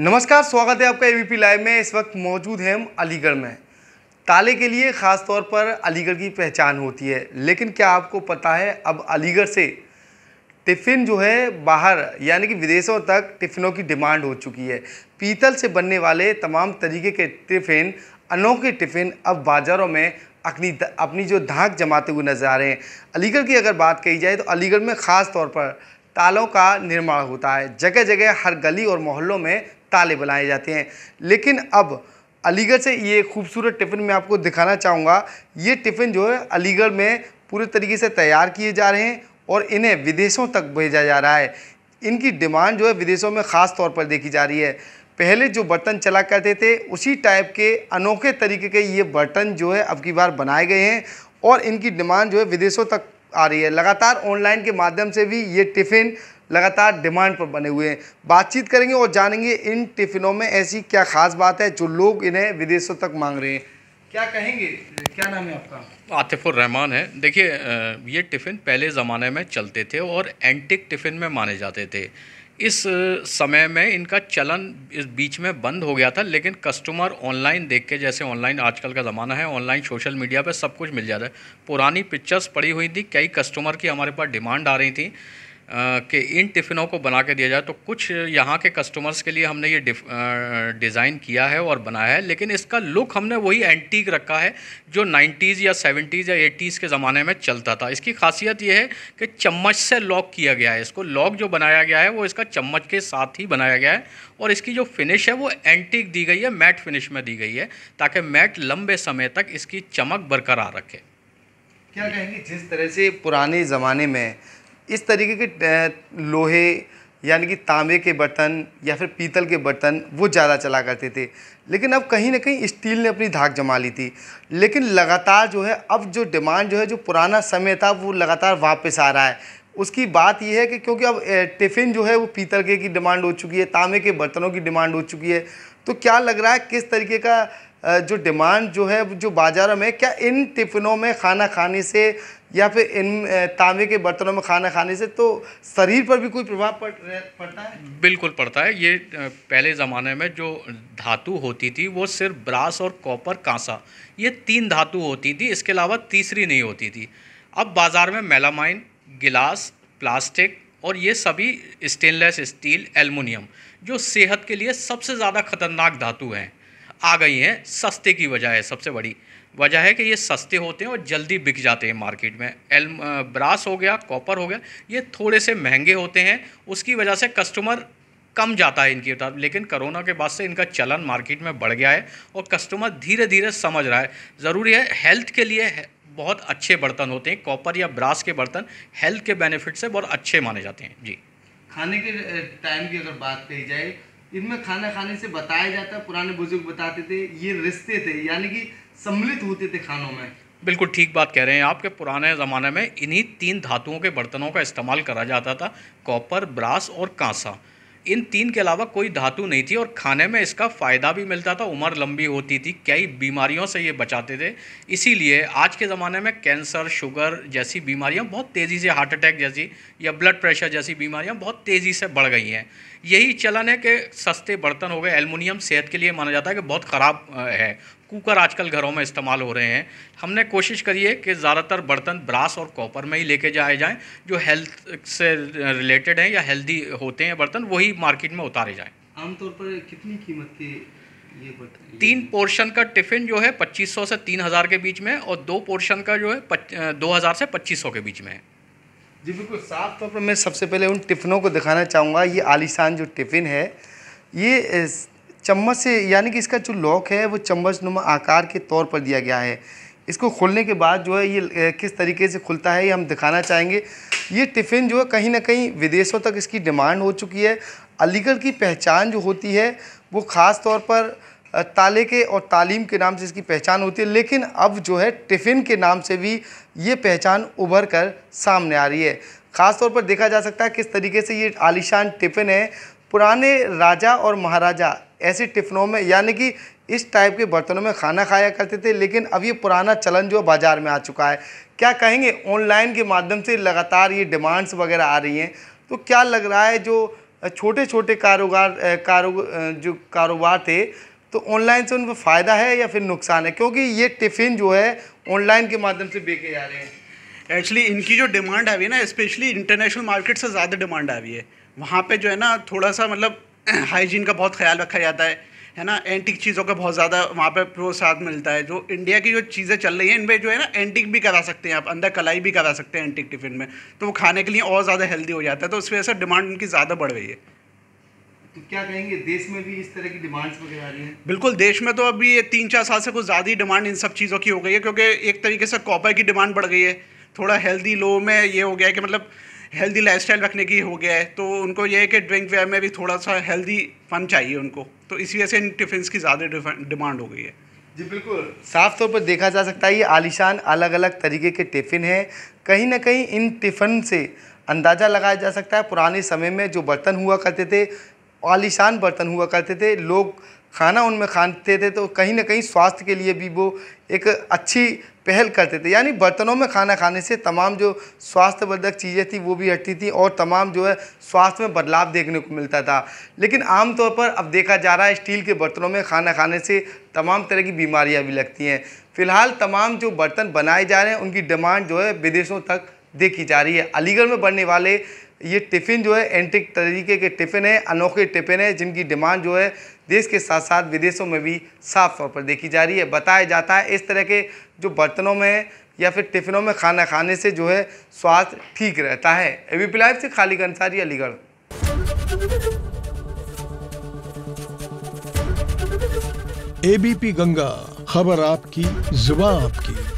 नमस्कार स्वागत है आपका एबीपी लाइव में इस वक्त मौजूद हैं हम अलीगढ़ में ताले के लिए ख़ास तौर पर अलीगढ़ की पहचान होती है लेकिन क्या आपको पता है अब अलीगढ़ से टिफ़िन जो है बाहर यानी कि विदेशों तक टिफ़िनों की डिमांड हो चुकी है पीतल से बनने वाले तमाम तरीके के टिफ़िन अनोखे टिफ़िन अब बाज़ारों में अपनी अपनी जो धाक जमाते हुए नजर आ रहे हैं अलीगढ़ की अगर बात कही जाए तो अलीगढ़ में ख़ास तौर पर तालों का निर्माण होता है जगह जगह हर गली और मोहल्लों में ताले बनाए जाते हैं लेकिन अब अलीगढ़ से ये खूबसूरत टिफ़िन मैं आपको दिखाना चाहूँगा ये टिफ़िन जो है अलीगढ़ में पूरे तरीके से तैयार किए जा रहे हैं और इन्हें विदेशों तक भेजा जा रहा है इनकी डिमांड जो है विदेशों में ख़ास तौर पर देखी जा रही है पहले जो बर्तन चला करते थे उसी टाइप के अनोखे तरीके के ये बर्तन जो है अब की बार बनाए गए हैं और इनकी डिमांड जो है विदेशों तक आ रही है लगातार ऑनलाइन के माध्यम से भी ये टिफ़िन लगातार डिमांड पर बने हुए हैं बातचीत करेंगे और जानेंगे इन टिफिनों में ऐसी क्या खास बात है जो लोग इन्हें विदेशों तक मांग रहे हैं क्या कहेंगे क्या नाम है आपका आतिफुर रहमान है देखिए ये टिफ़िन पहले ज़माने में चलते थे और एंटिक टिफ़िन में माने जाते थे इस समय में इनका चलन इस बीच में बंद हो गया था लेकिन कस्टमर ऑनलाइन देख के जैसे ऑनलाइन आजकल का ज़माना है ऑनलाइन सोशल मीडिया पे सब कुछ मिल जाता है पुरानी पिक्चर्स पड़ी हुई थी कई कस्टमर की हमारे पास डिमांड आ रही थी के इन टिफ़िनों को बना के दिया जाए तो कुछ यहाँ के कस्टमर्स के लिए हमने ये डिज़ाइन किया है और बनाया है लेकिन इसका लुक हमने वही एंटीक रखा है जो 90s या 70s या 80s के ज़माने में चलता था इसकी खासियत ये है कि चम्मच से लॉक किया गया है इसको लॉक जो बनाया गया है वो इसका चम्मच के साथ ही बनाया गया है और इसकी जो फिनिश है वो एंटीक दी गई है मैट फिनिश में दी गई है ताकि मैट लंबे समय तक इसकी चमक बरकरार रखे क्या कहेंगे जिस तरह से पुराने ज़माने में इस तरीके के लोहे यानी कि तांबे के बर्तन या फिर पीतल के बर्तन वो ज़्यादा चला करते थे लेकिन अब कहीं ना कहीं स्टील ने अपनी धाक जमा ली थी लेकिन लगातार जो है अब जो डिमांड जो है जो पुराना समय था वो लगातार वापस आ रहा है उसकी बात यह है कि क्योंकि अब टिफ़िन जो है वो पीतल के की डिमांड हो चुकी है तांबे के बर्तनों की डिमांड हो चुकी है तो क्या लग रहा है किस तरीके का जो डिमांड जो है जो बाजार में क्या इन टिफ़िनों में खाना खाने से या फिर इन तांबे के बर्तनों में खाना खाने से तो शरीर पर भी कोई प्रभाव पड़ पड़ता है बिल्कुल पड़ता है ये पहले ज़माने में जो धातु होती थी वो सिर्फ ब्रास और कॉपर कांसा ये तीन धातु होती थी इसके अलावा तीसरी नहीं होती थी अब बाज़ार में मेलामाइन गिलास प्लास्टिक और ये सभी स्टेनलेस स्टील एलमिनियम जो सेहत के लिए सबसे ज़्यादा खतरनाक धातु हैं आ गई हैं सस्ते की वजह है सबसे बड़ी वजह है कि ये सस्ते होते हैं और जल्दी बिक जाते हैं मार्केट में एल ब्रास हो गया कॉपर हो गया ये थोड़े से महंगे होते हैं उसकी वजह से कस्टमर कम जाता है इनकी तरफ लेकिन कोरोना के बाद से इनका चलन मार्केट में बढ़ गया है और कस्टमर धीरे धीरे समझ रहा है ज़रूरी है हेल्थ के लिए बहुत अच्छे बर्तन होते हैं कॉपर या ब्रास के बर्तन हेल्थ के बेनिफिट से बहुत अच्छे माने जाते हैं जी खाने के टाइम की अगर बात कही जाए इनमें खाना खाने से बताया जाता है पुराने बुजुर्ग बताते थे ये रिश्ते थे यानी कि सम्मिलित होते थे खानों में बिल्कुल ठीक बात कह रहे हैं आपके पुराने ज़माने में इन्हीं तीन धातुओं के बर्तनों का इस्तेमाल करा जाता था कॉपर ब्रास और कांसा इन तीन के अलावा कोई धातु नहीं थी और खाने में इसका फ़ायदा भी मिलता था उम्र लंबी होती थी कई बीमारियों से ये बचाते थे इसीलिए आज के ज़माने में कैंसर शुगर जैसी बीमारियां बहुत तेज़ी से हार्ट अटैक जैसी या ब्लड प्रेशर जैसी बीमारियां बहुत तेज़ी से बढ़ गई हैं यही चलन है कि सस्ते बर्तन हो गए एलमिनियम सेहत के लिए माना जाता है कि बहुत ख़राब है कुकर आजकल घरों में इस्तेमाल हो रहे हैं हमने कोशिश करी है कि ज़्यादातर बर्तन ब्रास और कॉपर में ही लेके जाए जाएं जो हेल्थ से रिलेटेड हैं या हेल्दी होते हैं बर्तन वही मार्केट में उतारे जाएं आमतौर पर कितनी कीमत के ये बर्तन तीन पोर्शन का टिफ़िन जो है 2500 से 3000 के बीच में और दो पोर्शन का जो है दो 2000 से 2500 के बीच में है जी बिल्कुल साफ तौर पर मैं सबसे पहले उन टिफ़िनों को दिखाना चाहूँगा ये आलिशान जो टिफ़िन है ये चम्मच से यानी कि इसका जो लॉक है वो चम्मच नुमा आकार के तौर पर दिया गया है इसको खोलने के बाद जो है ये किस तरीके से खुलता है ये हम दिखाना चाहेंगे ये टिफ़िन जो है कहीं ना कहीं विदेशों तक इसकी डिमांड हो चुकी है अलीगढ़ की पहचान जो होती है वो ख़ास तौर पर ताले के और तालीम के नाम से इसकी पहचान होती है लेकिन अब जो है टिफ़िन के नाम से भी ये पहचान उभर कर सामने आ रही है ख़ास तौर पर देखा जा सकता है किस तरीके से ये आलिशान टिफ़िन है पुराने राजा और महाराजा ऐसी टिफनों में यानी कि इस टाइप के बर्तनों में खाना खाया करते थे लेकिन अब ये पुराना चलन जो बाज़ार में आ चुका है क्या कहेंगे ऑनलाइन के माध्यम से लगातार ये डिमांड्स वगैरह आ रही हैं तो क्या लग रहा है जो छोटे छोटे कारोबार कारो जो कारोबार थे तो ऑनलाइन से उनको फ़ायदा है या फिर नुकसान है क्योंकि ये टिफ़िन जो है ऑनलाइन के माध्यम से बेचे जा रहे हैं एक्चुअली इनकी जो डिमांड आ रही है ना स्पेशली इंटरनेशनल मार्केट से ज़्यादा डिमांड आ रही है वहाँ पे जो है ना थोड़ा सा मतलब हाइजीन का बहुत ख्याल रखा जाता है है ना एंटिक चीज़ों का बहुत ज़्यादा वहाँ पर प्रोत्साहन मिलता है जो इंडिया की जो चीज़ें चल रही हैं इनमें जो है ना एंटिक भी करा सकते हैं आप अंदर कलाई भी करा सकते हैं एंटिक टिफ़िन में तो वो खाने के लिए और ज़्यादा हेल्दी हो जाता है तो उस वजह से डिमांड उनकी ज़्यादा बढ़ रही है तो क्या कहेंगे देश में भी इस तरह की डिमांड्स वगैरह आ रही हैं बिल्कुल देश में तो अभी ये तीन चार साल से कुछ ज़्यादा ही डिमांड इन सब चीज़ों की हो गई है क्योंकि एक तरीके से कॉपर की डिमांड बढ़ गई है थोड़ा हेल्दी लो में ये हो गया है कि मतलब हेल्दी लाइफस्टाइल रखने की हो गया है तो उनको ये है कि ड्रिंक वेयर में भी थोड़ा सा हेल्दी फन चाहिए उनको तो इस वजह से इन टिफिन की ज़्यादा डिमांड हो गई है जी बिल्कुल साफ तौर पर देखा जा सकता है ये आलिशान अलग अलग तरीके के टिफ़िन हैं कहीं ना कहीं इन टिफ़िन से अंदाज़ा लगाया जा सकता है पुराने समय में जो बर्तन हुआ करते थे आलिशान बर्तन हुआ करते थे लोग खाना उनमें खाते थे तो कहीं ना कहीं स्वास्थ्य के लिए भी वो एक अच्छी पहल करते थे यानी बर्तनों में खाना खाने से तमाम जो स्वास्थ्यवर्धक चीज़ें थी वो भी हटती थी और तमाम जो है स्वास्थ्य में बदलाव देखने को मिलता था लेकिन आमतौर पर अब देखा जा रहा है स्टील के बर्तनों में खाना खाने से तमाम तरह की बीमारियाँ भी लगती हैं फिलहाल तमाम जो बर्तन बनाए जा रहे हैं उनकी डिमांड जो है विदेशों तक देखी जा रही है अलीगढ़ में बनने वाले ये टिफ़िन जो है एंटिक तरीके के टिफ़िन है अनोखे टिफ़िन है जिनकी डिमांड जो है देश के साथ साथ विदेशों में भी साफ तौर पर देखी जा रही है बताया जाता है इस तरह के जो बर्तनों में या फिर टिफ़िनों में खाना खाने से जो है स्वास्थ्य ठीक रहता है ए बी पी लाइव से खालिक अंसारी अलीगढ़ एबीपी गंगा खबर आपकी जुबा आपकी